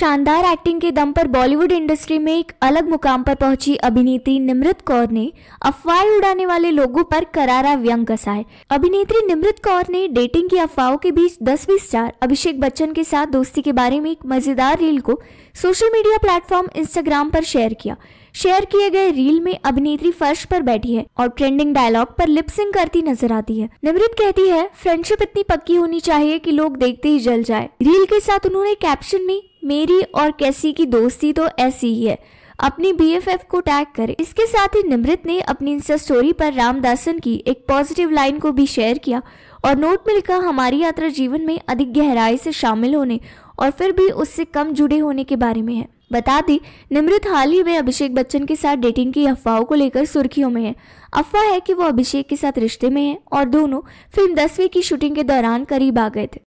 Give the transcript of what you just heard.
शानदार एक्टिंग के दम पर बॉलीवुड इंडस्ट्री में एक अलग मुकाम पर पहुंची अभिनेत्री निमृत कौर ने अफवाह उड़ाने वाले लोगों पर करारा व्यंग कसाए अभिनेत्री निमृत कौर ने डेटिंग की अफवाहों के बीच दसवीं स्टार अभिषेक बच्चन के साथ दोस्ती के बारे में एक मजेदार रील को सोशल मीडिया प्लेटफॉर्म इंस्टाग्राम पर शेयर किया शेयर किए गए रील में अभिनेत्री फर्श पर बैठी है और ट्रेंडिंग डायलॉग पर लिपसिंग करती नजर आती है निमृत कहती है फ्रेंडशिप इतनी पक्की होनी चाहिए कि लोग देखते ही जल जाए रील के साथ उन्होंने कैप्शन में मेरी और कैसी की दोस्ती तो ऐसी ही है अपनी एफ को टैग करें इसके साथ ही निमृत ने अपनी इंस्टा स्टोरी पर रामदासन की एक पॉजिटिव लाइन को भी शेयर किया और नोट में लिखा हमारी यात्रा जीवन में अधिक गहराई से शामिल होने और फिर भी उससे कम जुड़े होने के बारे में है बता दी निमृत हाल ही में अभिषेक बच्चन के साथ डेटिंग की अफवाहों को लेकर सुर्खियों में है अफवाह है कि वो अभिषेक के साथ रिश्ते में है और दोनों फिल्म दसवीं की शूटिंग के दौरान करीब आ गए थे